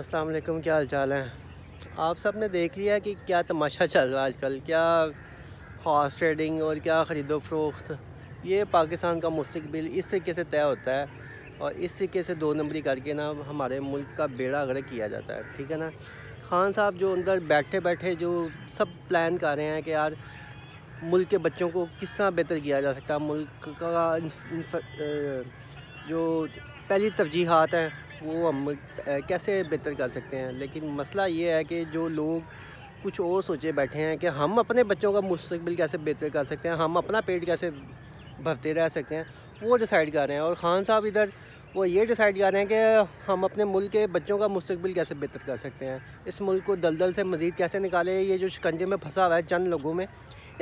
अस्सलाम वालेकुम क्या हाल चाल है आप सब ने देख लिया कि क्या तमाशा चल रहा है आजकल क्या हॉर्स ट्रेडिंग और क्या ख़रीदो फरोख्त ये पाकिस्तान का मुस्तबिल इस तरीके से तय होता है और इस तरीके से दो नंबरी करके ना हमारे मुल्क का बेड़ा गर्क किया जाता है ठीक है ना खान साहब जो अंदर बैठे बैठे जो सब प्लान कर रहे हैं कि यार मुल्क के बच्चों को किस तरह बेहतर किया जा सकता है मुल्क का जो पहली तरजीहत हैं वो हम कैसे बेहतर कर सकते हैं लेकिन मसला ये है कि जो लोग कुछ और सोचे बैठे हैं कि हम अपने बच्चों का मुस्तबिल कैसे बेहतर कर सकते हैं हम अपना पेट कैसे भरते रह सकते हैं वो डिसाइड कर रहे हैं और ख़ान साहब इधर वो ये डिसाइड कर रहे हैं कि हम अपने मुल्क के बच्चों का मुस्तबिल कैसे बेहतर कर सकते हैं इस मुल्क को दलदल से मज़ीद कैसे निकाले ये जो शिकंजे में फंसा हुआ है चंद लोगों में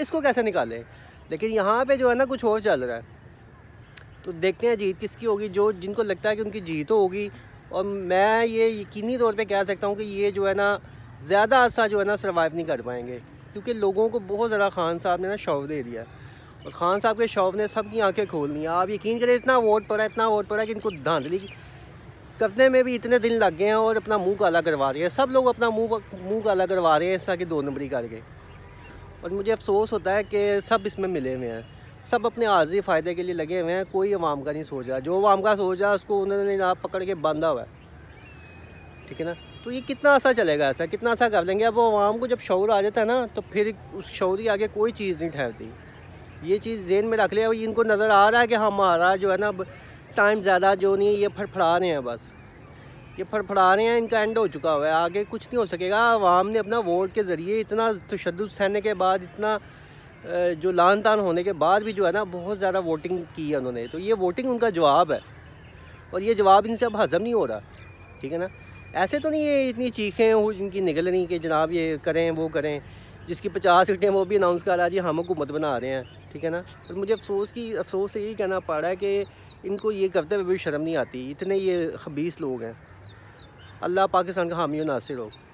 इसको कैसे निकालें लेकिन यहाँ पे जो है ना कुछ और चल रहा है तो देखते हैं जीत किसकी होगी जो जिनको लगता है कि उनकी जीत तो होगी और मैं ये यकीनी तौर पे कह सकता हूँ कि ये जो है ना ज़्यादा अर्सा जो है ना सर्वाइव नहीं कर पाएंगे क्योंकि लोगों को बहुत ज़्यादा खान साहब ने ना शौफ दे दिया और ख़ान साहब के शौफ ने सब की आंखें खोल दी आप यकीन करें इतना वोट पड़ा इतना वोट पड़ा कि इनको धांधली करने में भी इतने दिन लग गए हैं और अपना मुँह काला करवा रहे हैं सब लोग अपना मुँह मुँह काला करवा रहे हैं इस तरह की दो नंबरी करके और मुझे अफसोस होता है कि सब इसमें मिले हुए हैं सब अपने आर्जी फ़ायदे के लिए लगे हुए हैं कोई अवाम का नहीं सोच रहा जो अवाम का सोच रहा है उसको उन्होंने ना पकड़ के बांधा हुआ है ठीक है ना तो ये कितना ऐसा चलेगा ऐसा कितना ऐसा कर लेंगे अब आवाम को जब शौर आ जाता है ना तो फिर उस शौर के आगे कोई चीज़ नहीं ठहरती ये चीज़ जेन में रख लिया इनको नज़र आ रहा है कि हमारा जो है ना टाइम ज़्यादा जो नहीं ये फड़फड़ा रहे हैं बस ये फड़फड़ा रहे हैं इनका एंड हो चुका हुआ है आगे कुछ नहीं हो सकेगा आवाम ने अपना वोट के ज़रिए इतना तशद सहने के बाद इतना जो लान तान होने के बाद भी जो है ना बहुत ज़्यादा वोटिंग की है उन्होंने तो ये वोटिंग उनका जवाब है और ये जवाब इनसे अब हज़म नहीं हो रहा ठीक है ना ऐसे तो नहीं ये इतनी चीखें इनकी निकल रही कि जनाब ये करें वो करें जिसकी पचास सीटें वो भी अनाउंस कर रहा है जी हम हुकूमत बना रहे हैं ठीक है ना और मुझे अफसोस की अफसोस से यही कहना पड़ रहा है कि इनको ये करते हुए भी शर्म नहीं आती इतने ये खबीस लोग हैं अल्लाह पाकिस्तान का हामी नासिर हो